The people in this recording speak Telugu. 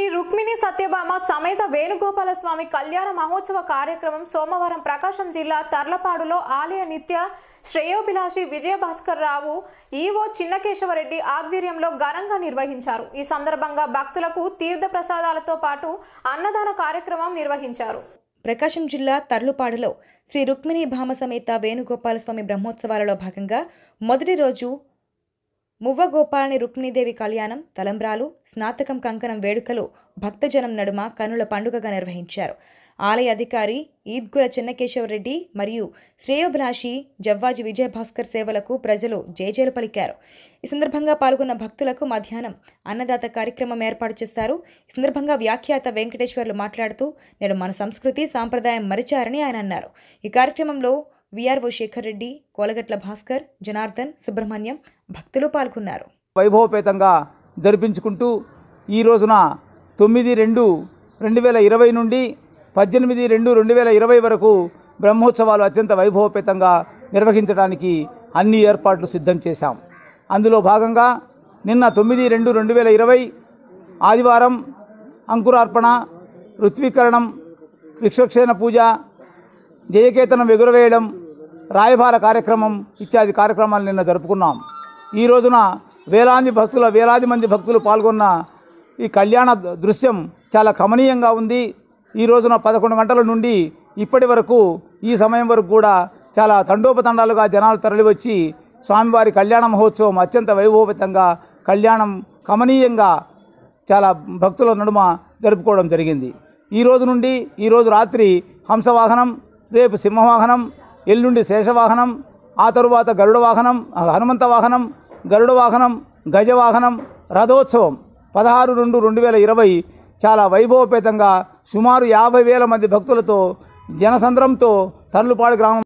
శ్రీ రుక్మిణి సత్యభామ సమేత వేణుగోపాల స్వామి కళ్యాణ మహోత్సవ కార్యక్రమం సోమవారం ప్రకాశం జిల్లా తర్లపాడులో ఆలయ నిత్య శ్రేయోభిలాషి విజయభాస్కర్ రావు ఈవో చిన్నకేశవరెడ్డి ఆధ్వర్యంలో ఘనంగా నిర్వహించారు ఈ సందర్భంగా భక్తులకు తీర్థ ప్రసాదాలతో పాటు అన్నదాన కార్యక్రమం నిర్వహించారు ప్రకాశం జిల్లా తర్లుపాడులో శ్రీ రుక్మిణి భామ సమేత వేణుగోపాల స్వామి బ్రహ్మోత్సవాలలో భాగంగా మొదటి రోజు మువ్వగోపాలని రుక్మిణీదేవి కళ్యాణం తలంబ్రాలు స్నాతకం కంకణం వేడుకలో భక్తజనం నడుమ కనుల పండుగగా నిర్వహించారు ఆలయ అధికారి ఈద్గుల చెన్నకేశవరెడ్డి మరియు శ్రేయోభిలాషి జవ్వాజి విజయభాస్కర్ సేవలకు ప్రజలు జేజేలు పలికారు ఈ సందర్భంగా పాల్గొన్న భక్తులకు మధ్యాహ్నం అన్నదాత కార్యక్రమం ఏర్పాటు చేశారు ఈ సందర్భంగా వ్యాఖ్యాత వెంకటేశ్వర్లు మాట్లాడుతూ నేడు మన సంస్కృతి సాంప్రదాయం మరిచారని ఆయన అన్నారు ఈ కార్యక్రమంలో విఆర్ఓ శేఖర్ రెడ్డి కోలగట్ల భాస్కర్ జనార్దన్ సుబ్రహ్మణ్యం భక్తులు పాల్గొన్నారు వైభవపేతంగా జరిపించుకుంటూ ఈ రోజున తొమ్మిది రెండు రెండు వేల ఇరవై నుండి పద్దెనిమిది రెండు రెండు వేల ఇరవై వరకు బ్రహ్మోత్సవాలు అత్యంత వైభవపేతంగా నిర్వహించడానికి అన్ని ఏర్పాట్లు సిద్ధం చేశాం అందులో భాగంగా నిన్న తొమ్మిది రెండు రెండు వేల ఇరవై ఆదివారం అంకురార్పణ ఋత్వీకరణం విక్షక్షేణ పూజ జయకేతనం ఎగురవేయడం రాయబార కార్యక్రమం ఇత్యాది కార్యక్రమాలు నిన్న జరుపుకున్నాం ఈ రోజున వేలాది భక్తుల వేలాది మంది భక్తులు పాల్గొన్న ఈ కళ్యాణ దృశ్యం చాలా కమనీయంగా ఉంది ఈ రోజున పదకొండు గంటల నుండి ఇప్పటి వరకు ఈ సమయం వరకు కూడా చాలా తండోపతండాలుగా జనాలు తరలివచ్చి స్వామివారి కళ్యాణ మహోత్సవం అత్యంత వైభవపేతంగా కళ్యాణం కమనీయంగా చాలా భక్తుల నడుమ జరుపుకోవడం జరిగింది ఈ రోజు నుండి ఈరోజు రాత్రి హంసవాహనం రేపు సింహవాహనం ఎల్లుండి శేషవాహనం ఆ తరువాత గరుడ వాహనం హనుమంత వాహనం గరుడ వాహనం గజవాహనం రథోత్సవం పదహారు రెండు రెండు వేల ఇరవై చాలా వైభవపేతంగా సుమారు యాభై వేల మంది భక్తులతో జనసంద్రంతో తర్లుపాడు గ్రామం